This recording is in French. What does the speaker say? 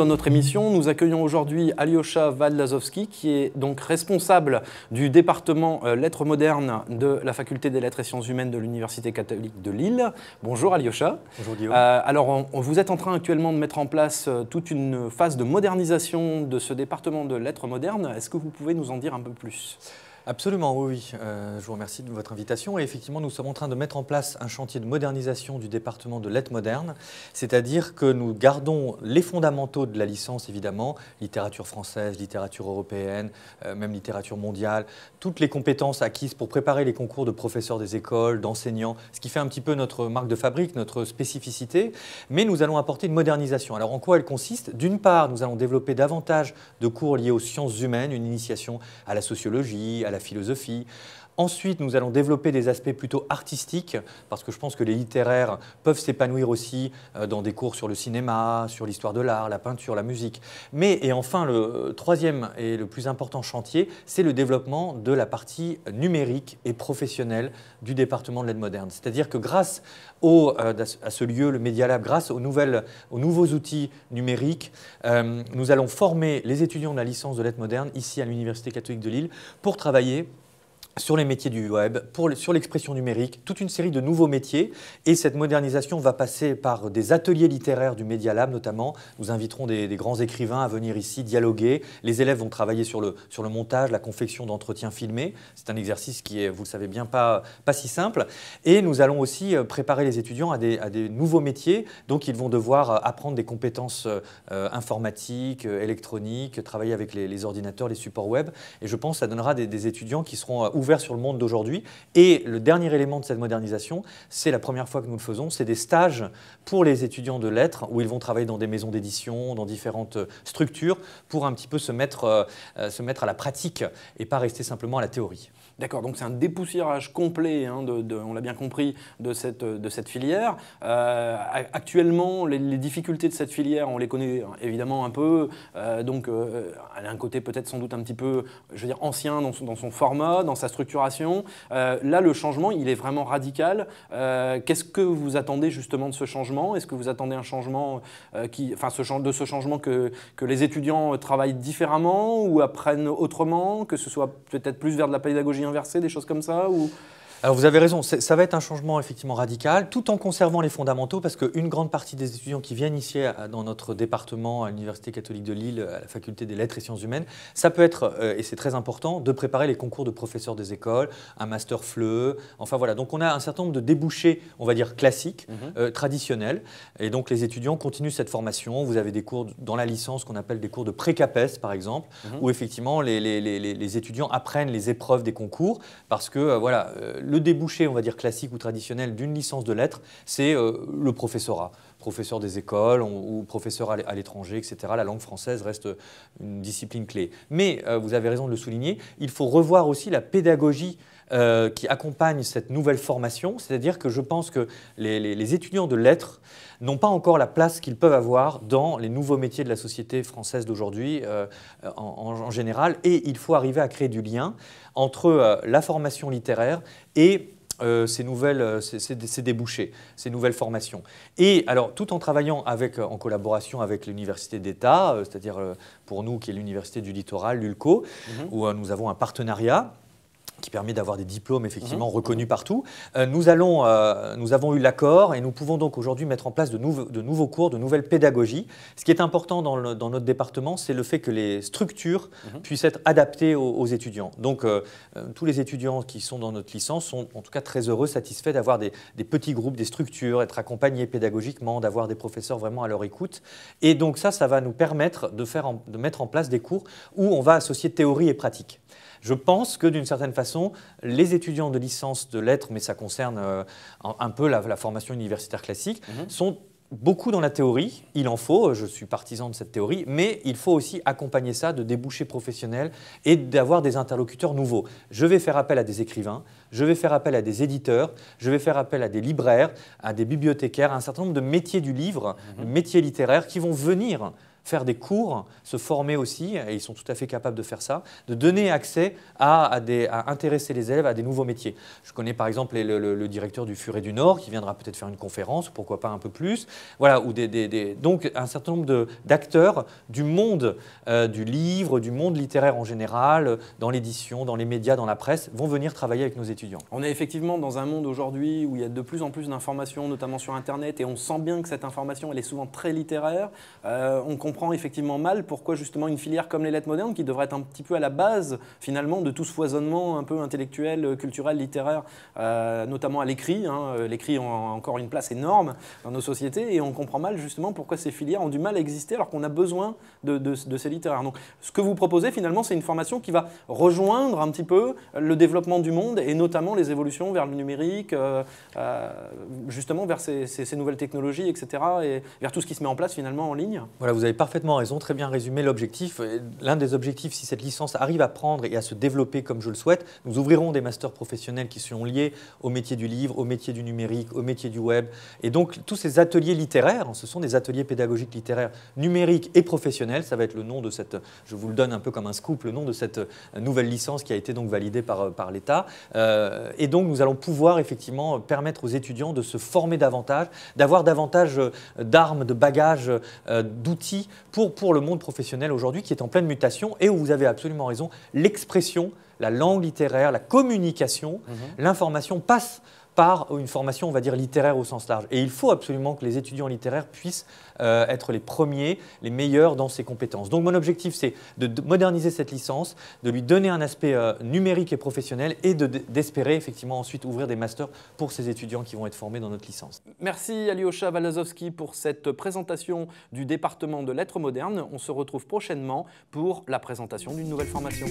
dans notre émission. Nous accueillons aujourd'hui Alyosha Vadlazovski, qui est donc responsable du département euh, Lettres modernes de la Faculté des Lettres et Sciences humaines de l'Université catholique de Lille. Bonjour Alyosha. Bonjour Guillaume. Euh, alors, on vous êtes en train actuellement de mettre en place euh, toute une phase de modernisation de ce département de Lettres modernes. Est-ce que vous pouvez nous en dire un peu plus Absolument, oui. Euh, je vous remercie de votre invitation. Et effectivement, nous sommes en train de mettre en place un chantier de modernisation du département de lettres modernes, c'est-à-dire que nous gardons les fondamentaux de la licence, évidemment, littérature française, littérature européenne, euh, même littérature mondiale, toutes les compétences acquises pour préparer les concours de professeurs des écoles, d'enseignants, ce qui fait un petit peu notre marque de fabrique, notre spécificité. Mais nous allons apporter une modernisation. Alors, en quoi elle consiste D'une part, nous allons développer davantage de cours liés aux sciences humaines, une initiation à la sociologie, à la philosophie, Ensuite, nous allons développer des aspects plutôt artistiques, parce que je pense que les littéraires peuvent s'épanouir aussi euh, dans des cours sur le cinéma, sur l'histoire de l'art, la peinture, la musique. Mais, et enfin, le euh, troisième et le plus important chantier, c'est le développement de la partie numérique et professionnelle du département de l'aide moderne. C'est-à-dire que grâce euh, à ce lieu, le Media Lab, grâce aux, nouvelles, aux nouveaux outils numériques, nous allons former les étudiants de la licence de l'aide moderne ici à l'Université catholique de Lille pour travailler sur les métiers du web, pour sur l'expression numérique, toute une série de nouveaux métiers. Et cette modernisation va passer par des ateliers littéraires du Media Lab notamment. Nous inviterons des, grands écrivains à venir ici dialoguer. Les élèves vont travailler sur le, sur le montage, la confection d'entretiens filmés. C'est un exercice qui est, vous le savez bien, pas, pas si simple. Et nous allons aussi euh, préparer les étudiants à des, à des nouveaux métiers. Donc ils vont devoir euh, apprendre des compétences euh, informatiques, électroniques, travailler avec les, ordinateurs, les supports web. Et je pense que ça donnera des, des étudiants qui seront ouverts sur le monde d'aujourd'hui. Et le dernier élément de cette modernisation, c'est la première fois que nous le faisons, c'est des stages pour les étudiants de lettres où ils vont travailler dans des maisons d'édition, dans différentes euh, structures pour un petit peu se mettre, euh, euh, se mettre à la pratique et pas rester simplement à la théorie. D'accord, donc c'est un dépoussiérage complet, hein, de, on l'a bien compris, de cette, de cette filière. actuellement, les, difficultés de cette filière, on les connaît hein, évidemment un peu. donc, elle a un côté peut-être sans doute un petit peu, je veux dire, ancien dans son, dans son format, dans sa structuration. Euh, là, le changement, il est vraiment radical. Euh, qu'est-ce que vous attendez justement de ce changement Est-ce que vous attendez un changement euh, qui, enfin, de ce changement que, que les étudiants travaillent différemment ou apprennent autrement, que ce soit peut-être plus vers de la pédagogie inversée, des choses comme ça ou... Alors vous avez raison, ça va être un changement effectivement radical, tout en conservant les fondamentaux, parce qu'une grande partie des étudiants qui viennent ici dans notre département, à l'Université catholique de Lille, à la faculté des lettres et sciences humaines, ça peut être, euh, et c'est très important, de préparer les concours de professeurs des écoles, un master FLE, enfin voilà, donc on a un certain nombre de débouchés, on va dire classiques, mhm. euh, traditionnels, et donc les étudiants continuent cette formation, vous avez des cours dans la licence qu'on appelle des cours de pré-CAPES par exemple, mhm. où effectivement les, étudiants apprennent les épreuves des concours, parce que euh, voilà, le débouché, on va dire classique ou traditionnel, d'une licence de lettres, c'est euh, le professorat. Professeur des écoles ou, professeur à l'étranger, etc. La langue française reste une discipline clé. Mais, euh, vous avez raison de le souligner, il faut revoir aussi la pédagogie euh, qui accompagne cette nouvelle formation, c'est-à-dire que je pense que les, étudiants de lettres n'ont pas encore la place qu'ils peuvent avoir dans les nouveaux métiers de la société française d'aujourd'hui euh, en, général, et il faut arriver à créer du lien entre euh, la formation littéraire et ces nouvelles, ces, débouchés, ces nouvelles formations. Et alors, tout en travaillant avec, en collaboration avec l'Université d'État, c'est-à-dire pour nous qui est l'Université du Littoral, l'ULCO, mhm. où nous avons un partenariat, qui permet d'avoir des diplômes effectivement mhm. reconnus partout. Euh, euh, nous, avons eu l'accord et nous pouvons donc aujourd'hui mettre en place de, nouveaux cours, de nouvelles pédagogies. Ce qui est important dans, notre département, c'est le fait que les structures mhm. puissent être adaptées aux, étudiants. Donc euh, tous les étudiants qui sont dans notre licence sont en tout cas très heureux, satisfaits d'avoir des, petits groupes, des structures, être accompagnés pédagogiquement, d'avoir des professeurs vraiment à leur écoute. Et donc ça, ça va nous permettre de mettre en place des cours où on va associer théorie et pratique. Je pense que d'une certaine façon, les étudiants de licence de lettres, mais ça concerne euh, un peu la, formation universitaire classique, mhm. sont beaucoup dans la théorie, il en faut, je suis partisan de cette théorie, mais il faut aussi accompagner ça de débouchés professionnels et d'avoir des interlocuteurs nouveaux. Je vais faire appel à des écrivains, je vais faire appel à des éditeurs, je vais faire appel à des libraires, à des bibliothécaires, à un certain nombre de métiers du livre, mhm. métiers littéraires qui vont venir faire des cours, se former aussi, et ils sont tout à fait capables de faire ça, de donner accès à, des, à intéresser les élèves à des nouveaux métiers. Je connais par exemple le, directeur du Furet du Nord qui viendra peut-être faire une conférence, pourquoi pas un peu plus. Voilà, ou donc un certain nombre d'acteurs du monde euh, du livre, du monde littéraire en général, dans l'édition, dans les médias, dans la presse, vont venir travailler avec nos étudiants. On est effectivement dans un monde aujourd'hui où il y a de plus en plus d'informations, notamment sur Internet, et on sent bien que cette information, elle est souvent très littéraire. Euh, comprend effectivement mal pourquoi justement une filière comme les lettres modernes, qui devrait être un petit peu à la base finalement de tout ce foisonnement un peu intellectuel, culturel, littéraire, euh, notamment à l'écrit. Hein, euh, l'écrit a encore une place énorme dans nos sociétés et on comprend mal justement pourquoi ces filières ont du mal à exister alors qu'on a besoin de, ces littéraires. Donc ce que vous proposez finalement, c'est une formation qui va rejoindre un petit peu le développement du monde et notamment les évolutions vers le numérique, euh, justement vers ces, ces, nouvelles technologies, etc. et vers tout ce qui se met en place finalement en ligne. Voilà, vous avez parfaitement raison, très bien résumé l'objectif. L'un des objectifs, si cette licence arrive à prendre et à se développer comme je le souhaite, nous ouvrirons des masters professionnels qui seront liés au métier du livre, au métier du numérique, au métier du web. Et donc tous ces ateliers littéraires, hein, ce sont des ateliers pédagogiques littéraires numériques et professionnels. Ça va être le nom de cette, je vous le donne un peu comme un scoop, le nom de cette euh, nouvelle licence qui a été donc validée par, euh, par l'État. Euh, et donc nous allons pouvoir effectivement permettre aux étudiants de se former davantage, d'avoir davantage d'armes, de bagages, d'outils pour, le monde professionnel aujourd'hui qui est en pleine mutation et où vous avez absolument raison, l'expression, la langue littéraire, la communication, mhm. l'information passe par une formation, on va dire, littéraire au sens large. Et il faut absolument que les étudiants littéraires puissent euh, être les premiers, les meilleurs dans ces compétences. Donc mon objectif, c'est de moderniser cette licence, de lui donner un aspect euh, numérique et professionnel et d'espérer effectivement ensuite ouvrir des masters pour ces étudiants qui vont être formés dans notre licence. Merci Alyosha Walazowski pour cette présentation du département de lettres modernes. On se retrouve prochainement pour la présentation d'une nouvelle formation.